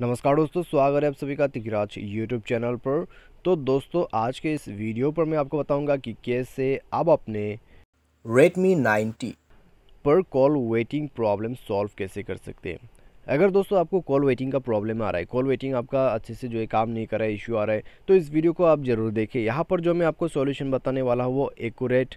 नमस्कार दोस्तों स्वागत है आप सभी का तिगराज यूट्यूब चैनल पर तो दोस्तों आज के इस वीडियो पर मैं आपको बताऊंगा कि कैसे आप अपने Redmi 90 पर कॉल वेटिंग प्रॉब्लम सॉल्व कैसे कर सकते हैं अगर दोस्तों आपको कॉल वेटिंग का प्रॉब्लम आ रहा है कॉल वेटिंग आपका अच्छे से जो है काम नहीं कर रहा है इश्यू आ रहा है तो इस वीडियो को आप ज़रूर देखें यहाँ पर जो मैं आपको सोल्यूशन बताने वाला हूँ वो एकूरेट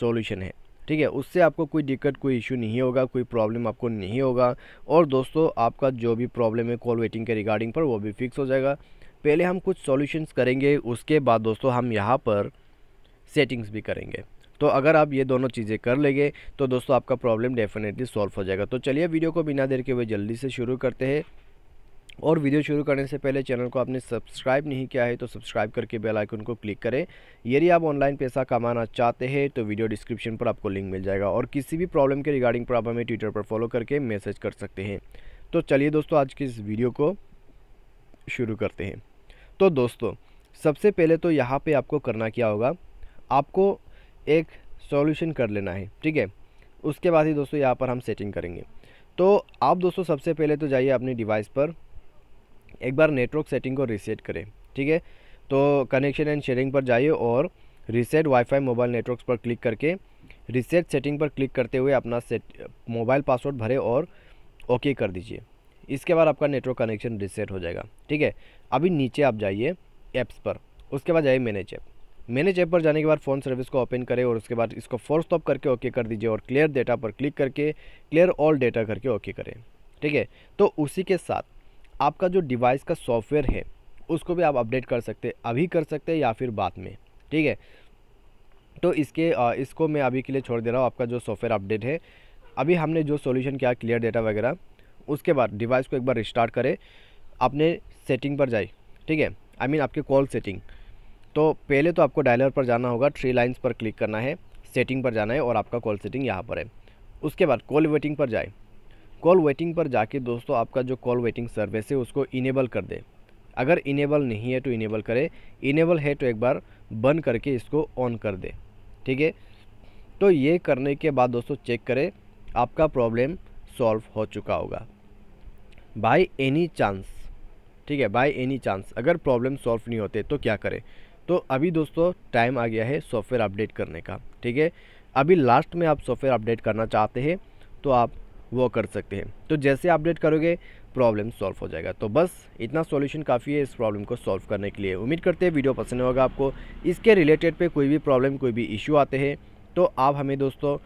सोल्यूशन है ठीक है उससे आपको कोई दिक्कत कोई इशू नहीं होगा कोई प्रॉब्लम आपको नहीं होगा और दोस्तों आपका जो भी प्रॉब्लम है कॉल वेटिंग के रिगार्डिंग पर वो भी फिक्स हो जाएगा पहले हम कुछ सॉल्यूशंस करेंगे उसके बाद दोस्तों हम यहाँ पर सेटिंग्स भी करेंगे तो अगर आप ये दोनों चीज़ें कर लेंगे तो दोस्तों आपका प्रॉब्लम डेफिनेटली सॉल्व हो जाएगा तो चलिए वीडियो को बिना देर के हुए जल्दी से शुरू करते हैं और वीडियो शुरू करने से पहले चैनल को आपने सब्सक्राइब नहीं किया है तो सब्सक्राइब करके बेल आइकन को क्लिक करें यदि आप ऑनलाइन पैसा कमाना चाहते हैं तो वीडियो डिस्क्रिप्शन पर आपको लिंक मिल जाएगा और किसी भी प्रॉब्लम के रिगार्डिंग पर आप हमें ट्विटर पर फॉलो करके मैसेज कर सकते हैं तो चलिए दोस्तों आज की इस वीडियो को शुरू करते हैं तो दोस्तों सबसे पहले तो यहाँ पर आपको करना क्या होगा आपको एक सॉल्यूशन कर लेना है ठीक है उसके बाद ही दोस्तों यहाँ पर हम सेटिंग करेंगे तो आप दोस्तों सबसे पहले तो जाइए अपने डिवाइस पर एक बार नेटवर्क सेटिंग को रीसेट करें ठीक है तो कनेक्शन एंड शेयरिंग पर जाइए और रीसेट वाईफाई मोबाइल नेटवर्क्स पर क्लिक करके रीसेट सेटिंग पर क्लिक करते हुए अपना सेट मोबाइल पासवर्ड भरे और ओके कर दीजिए इसके बाद आपका नेटवर्क कनेक्शन रीसेट हो जाएगा ठीक है अभी नीचे आप जाइए ऐप्स पर उसके बाद जाइए मैनेज ऐप मैनेज ऐप पर जाने के बाद फ़ोन सर्विस को ओपन करें और उसके बाद इसको फोर स्टॉप करके ओके कर दीजिए और क्लियर डेटा पर क्लिक करके क्लियर ऑल डेटा करके ओके करें ठीक है तो उसी के साथ आपका जो डिवाइस का सॉफ्टवेयर है उसको भी आप अपडेट कर सकते हैं अभी कर सकते हैं या फिर बाद में ठीक है तो इसके इसको मैं अभी के लिए छोड़ दे रहा हूँ आपका जो सॉफ्टवेयर अपडेट है अभी हमने जो सॉल्यूशन किया क्लियर डेटा वगैरह उसके बाद डिवाइस को एक बार रिस्टार्ट करें अपने सेटिंग पर जाए ठीक है आई मीन आपके कॉल सेटिंग तो पहले तो आपको डायलर पर जाना होगा थ्री लाइन्स पर क्लिक करना है सेटिंग पर जाना है और आपका कॉल सेटिंग यहाँ पर है उसके बाद कॉल वेटिंग पर जाए कॉल वेटिंग पर जाके दोस्तों आपका जो कॉल वेटिंग सर्विस है उसको इनेबल कर दे अगर इनेबल नहीं है तो इनेबल करे इनेबल है तो एक बार बंद करके इसको ऑन कर दे ठीक है तो ये करने के बाद दोस्तों चेक करें आपका प्रॉब्लम सॉल्व हो चुका होगा बाय एनी चांस ठीक है बाय एनी चांस अगर प्रॉब्लम सॉल्व नहीं होते तो क्या करें तो अभी दोस्तों टाइम आ गया है सॉफ्टवेयर अपडेट करने का ठीक है अभी लास्ट में आप सॉफ्टवेयर अपडेट करना चाहते हैं तो आप वो कर सकते हैं तो जैसे अपडेट करोगे प्रॉब्लम सॉल्व हो जाएगा तो बस इतना सॉल्यूशन काफ़ी है इस प्रॉब्लम को सॉल्व करने के लिए उम्मीद करते हैं वीडियो पसंद होगा आपको इसके रिलेटेड पे कोई भी प्रॉब्लम कोई भी इशू आते हैं तो आप हमें दोस्तों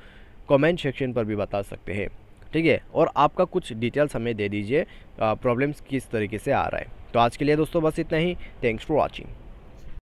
कमेंट सेक्शन पर भी बता सकते हैं ठीक है और आपका कुछ डिटेल्स हमें दे दीजिए प्रॉब्लम्स किस तरीके से आ रहा है तो आज के लिए दोस्तों बस इतना ही थैंक्स फॉर वॉचिंग